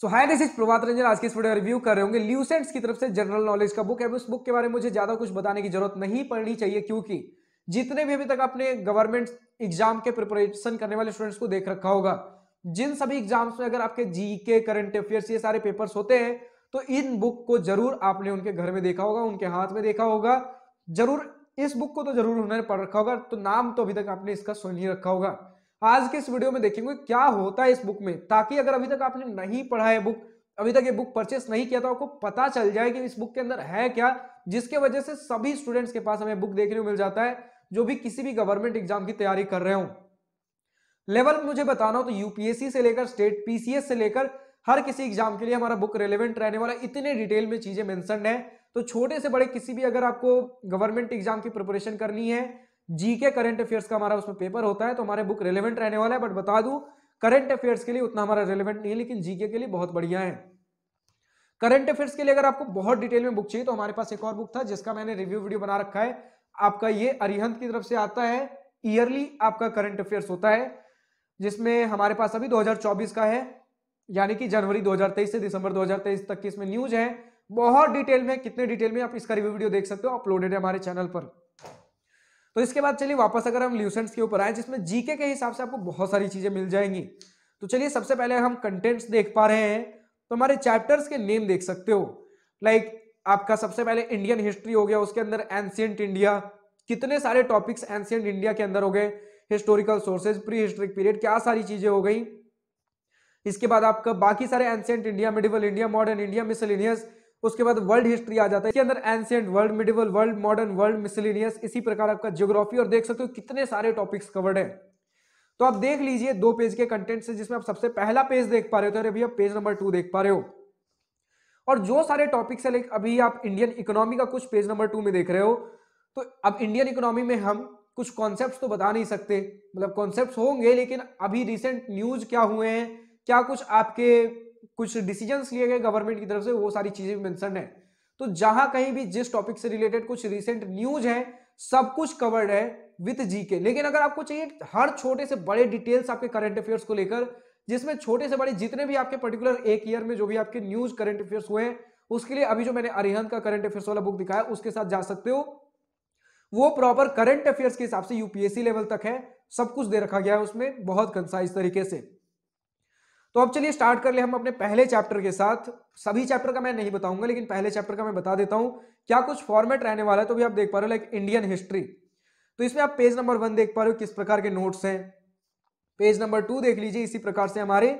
So hi this is Prabhat Ranjan आज के इस वीडियो रिव्यू कर रहे होंगे ल्यूसेंट्स की तरफ से जनरल नॉलेज का बुक है उस बुक के बारे में मुझे ज्यादा कुछ बताने की जरूरत नहीं पड़नी चाहिए क्योंकि जितने भी अभी तक आपने गवर्नमेंट एग्जाम के प्रिपरेशन करने वाले स्टूडेंट्स को देख रखा होगा जिन सभी एग्जाम्स में अगर आपके जी के करंट अफेयर्स ये सारे पेपर्स होते हैं तो इन बुक को जरूर आपने उनके घर में देखा होगा उनके हाथ में देखा होगा जरूर इस बुक को तो जरूर उन्होंने पढ़ रखा होगा तो नाम तो अभी तक आपने इसका सुन ही रखा होगा आज के इस वीडियो में देखेंगे क्या होता है इस बुक में ताकि अगर अभी तक आपने नहीं पढ़ा है बुक अभी तक ये बुक परचेस नहीं किया था तो आपको पता चल जाए कि इस बुक के अंदर है क्या जिसके वजह से सभी स्टूडेंट्स के पास हमें बुक देखने को मिल जाता है जो भी किसी भी गवर्नमेंट एग्जाम की तैयारी कर रहे हो लेवल मुझे बताना हो तो यूपीएससी से लेकर स्टेट पीसीएस से लेकर हर किसी एग्जाम के लिए हमारा बुक रेलिवेंट रहने वाला इतने डिटेल में चीजें मैंशन है तो छोटे से बड़े किसी भी अगर आपको गवर्नमेंट एग्जाम की प्रिपरेशन करनी है जीके करंट अफेयर्स का हमारा उसमें पेपर होता है तो हमारे बुक रिलेवेंट रहने वाला है बट बता दू करंट अफेयर्स के लिए उतना हमारा रेलिवेंट नहीं है लेकिन जीके के लिए बहुत बढ़िया है करंट अफेयर्स के लिए अगर आपको बहुत डिटेल में बुक चाहिए तो हमारे पास एक और बुक था जिसका मैंने रिव्यू वीडियो बना रखा है आपका ये अरिहंत की तरफ से आता है ईयरली आपका करंट अफेयर्स होता है जिसमें हमारे पास अभी 2024 का है यानी कि जनवरी 2023 से दिसंबर 2023 तक की इसमें न्यूज है बहुत डिटेल में कितने डिटेल में आप इसका रिव्यू वीडियो देख सकते हो अपलोडेड है हमारे चैनल पर तो इसके बाद चलिए वापस अगर हम ल्यूसेंट्स के ऊपर आए जिसमें जीके के हिसाब से आपको बहुत सारी चीजें मिल जाएंगी तो चलिए सबसे पहले हम कंटेंट्स देख पा रहे हैं तो हमारे चैप्टर्स के नेम देख सकते हो लाइक like, आपका सबसे पहले इंडियन हिस्ट्री हो गया उसके अंदर एंशियंट इंडिया कितने सारे टॉपिक्स एंशियंट इंडिया के अंदर हो गए historical sources prehistoric period क्या सारी चीजें हो गई इसके बाद आपका बाकी सारे ancient India medieval India modern India miscellaneous उसके बाद वर्ल्ड हिस्ट्री आ जाता है इसके अंदर ancient world medieval world modern world miscellaneous इसी प्रकार आपका जियोग्राफी और देख सकते हो कितने सारे टॉपिक्स कवर्ड है तो आप देख लीजिए दो पेज के कंटेंट से जिसमें आप सबसे पहला पेज देख पा रहे हो तो अरे आप पेज नंबर टू देख पा रहे हो और जो सारे टॉपिक्स है लाइक अभी आप इंडियन इकोनॉमी का कुछ पेज नंबर टू में देख रहे हो तो अब इंडियन इकोनॉमी में हम कुछ कॉन्सेप्ट्स तो बता नहीं सकते मतलब कॉन्सेप्ट्स होंगे लेकिन अभी रिसेंट न्यूज क्या हुए हैं क्या कुछ आपके कुछ डिसीजन लिए गए गवर्नमेंट की तरफ से वो सारी चीजें मेंशन है तो जहां कहीं भी जिस टॉपिक से रिलेटेड कुछ रिसेंट न्यूज है सब कुछ कवर्ड है विथ जी के लेकिन अगर आपको चाहिए हर छोटे से बड़े डिटेल्स आपके करंट अफेयर्स को लेकर जिसमें छोटे से बड़े जितने भी आपके पर्टिकुलर एक ईयर में जो भी आपके न्यूज करंट अफेयर्स हुए हैं उसके लिए अभी जो मैंने अरिहंत का करंट अफेयर्स वाला बुक दिखाया उसके साथ जा सकते हो वो प्रॉपर करंट अफेयर्स के हिसाब से यूपीएससी लेवल तक है सब कुछ दे रखा गया है उसमें बहुत कंसाइज तरीके से तो अब चलिए स्टार्ट कर ले हम अपने पहले चैप्टर के साथ सभी चैप्टर का मैं नहीं बताऊंगा लेकिन पहले चैप्टर का मैं बता देता हूं क्या कुछ फॉर्मेट रहने वाला है तो भी आप देख पा रहे हो लाइक इंडियन हिस्ट्री तो इसमें आप पेज नंबर वन देख पा रहे हो किस प्रकार के नोट्स हैं पेज नंबर टू देख लीजिए इसी प्रकार से हमारे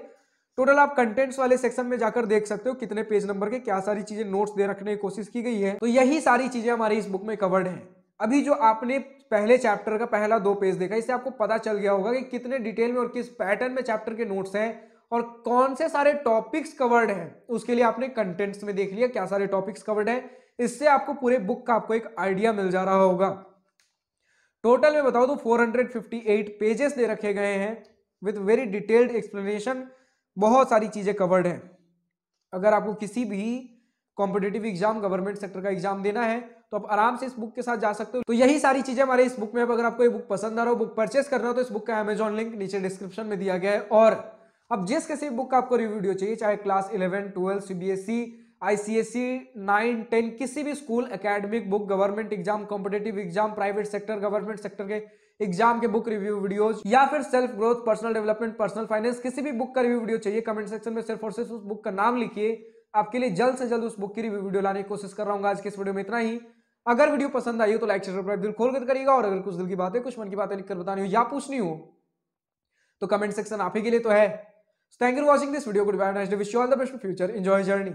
टोटल आप कंटेंट्स वाले सेक्शन में जाकर देख सकते हो कितने पेज नंबर के क्या सारी चीजें नोट्स दे रखने की कोशिश की गई है तो यही सारी चीजें हमारी इस बुक में कवर्ड है अभी जो आपने पहले चैप्टर का पहला दो पेज देखा इससे आपको पता चल गया होगा कि कितने डिटेल में और किस पैटर्न में चैप्टर के नोट्स हैं और कौन से सारे टॉपिक्स कवर्ड हैं उसके लिए आपने कंटेंट्स में देख लिया क्या सारे टॉपिक्स कवर्ड हैं इससे आपको पूरे बुक का आपको एक आइडिया मिल जा रहा होगा टोटल में बताओ तो 458 पेजेस दे रखे गए हैं विथ वेरी डिटेल्ड एक्सप्लेनेशन बहुत सारी चीज़ें कवर्ड हैं अगर आपको किसी भी कॉम्पिटेटिव एग्जाम गवर्नमेंट सेक्टर का एग्जाम देना है तो आप आराम से इस बुक के साथ जा सकते हो तो यही सारी चीज़ें हमारे इस बुक में अब अगर आपको ये बुक पसंद आ रहा हो बुक परचेस करना हो तो इस बुक का अमेजॉन लिंक नीचे डिस्क्रिप्शन में दिया गया है और अब जिस किसी बुक का आपको रिव्यू वीडियो चाहिए चाहे class eleven twelve CBSE ICSE nine ten किसी भी school academic book government exam competitive exam private sector government sector के एग्जाम के बुक रिव्यू वीडियोस या फिर self growth personal development personal finance किसी भी बुक का रिव्यू वीडियो चाहिए कमेंट सेक्शन में सिर्फ और सिर्फ उस बुक का नाम लिखिए आपके लिए जल्द से जल्द उस बुक की रिव्यू वीडियो लाने की कोशिश कर रहा हूँ आज के इस वीडियो में इतना ही अगर वीडियो पसंद आई हो तो लाइक शेयर दिल खोल करिएगा और अगर कुछ दिल की बातें कुछ मन की बातें लिखकर बतानी हो या पूछनी हो तो कमेंट सेक्शन आप ही के लिए तो है So thank you for watching this video. Goodbye and nice Wish you all the best for future. Enjoy journey.